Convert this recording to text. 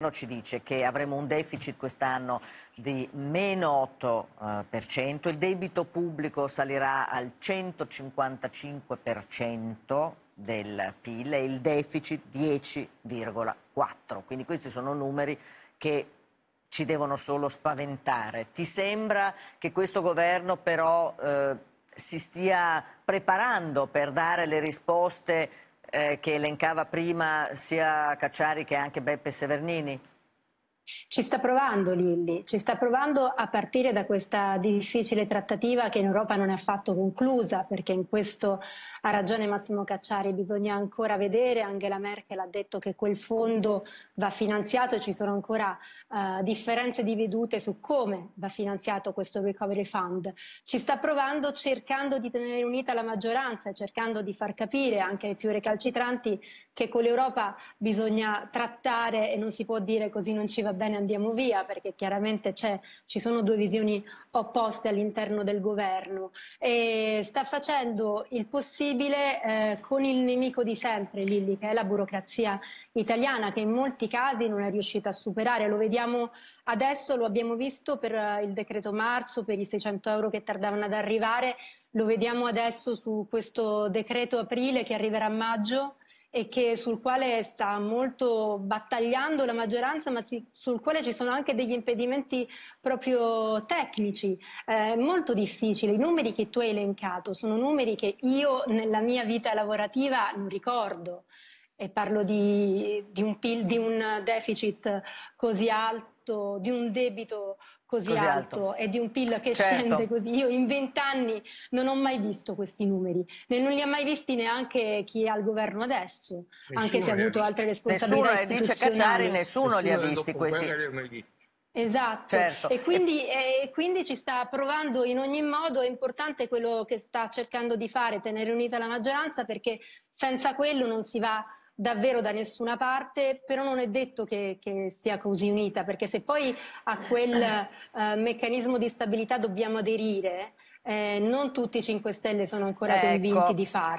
governo ci dice che avremo un deficit quest'anno di meno 8%, eh, il debito pubblico salirà al 155% del PIL e il deficit 10,4%. Quindi questi sono numeri che ci devono solo spaventare. Ti sembra che questo governo però eh, si stia preparando per dare le risposte eh, che elencava prima sia Cacciari che anche Beppe Severnini? Ci sta provando Lilli, ci sta provando a partire da questa difficile trattativa che in Europa non è affatto conclusa, perché in questo ha ragione Massimo Cacciari, bisogna ancora vedere, Angela Merkel ha detto che quel fondo va finanziato e ci sono ancora uh, differenze di vedute su come va finanziato questo Recovery Fund. Ci sta provando cercando di tenere unita la maggioranza e cercando di far capire anche ai più recalcitranti che con l'Europa bisogna trattare e non si può dire così non ci va bene bene andiamo via, perché chiaramente ci sono due visioni opposte all'interno del governo. E sta facendo il possibile eh, con il nemico di sempre, Lilli, che è la burocrazia italiana, che in molti casi non è riuscita a superare. Lo vediamo adesso, lo abbiamo visto per eh, il decreto marzo, per i 600 euro che tardavano ad arrivare, lo vediamo adesso su questo decreto aprile che arriverà a maggio e che, sul quale sta molto battagliando la maggioranza, ma ci, sul quale ci sono anche degli impedimenti proprio tecnici, eh, molto difficili. I numeri che tu hai elencato sono numeri che io nella mia vita lavorativa non ricordo e parlo di, di, un, PIL, di un deficit così alto, di un debito così, così alto, alto, e di un PIL che certo. scende così. Io in vent'anni non ho mai visto questi numeri, né non li ha mai visti neanche chi è al governo adesso, nessuno anche se ha avuto altre responsabilità nessuno eh, dice Cacciari, nessuno, nessuno li ha visti questi. Esatto, certo. e, quindi, e, quindi, ci sta provando in ogni modo, è importante quello che sta cercando di fare, tenere unita la maggioranza perché senza quello non si va davvero da nessuna parte, però non è detto che, che sia così unita, perché se poi a quel eh, meccanismo di stabilità dobbiamo aderire, eh, non tutti i 5 Stelle sono ancora ecco. convinti di farlo.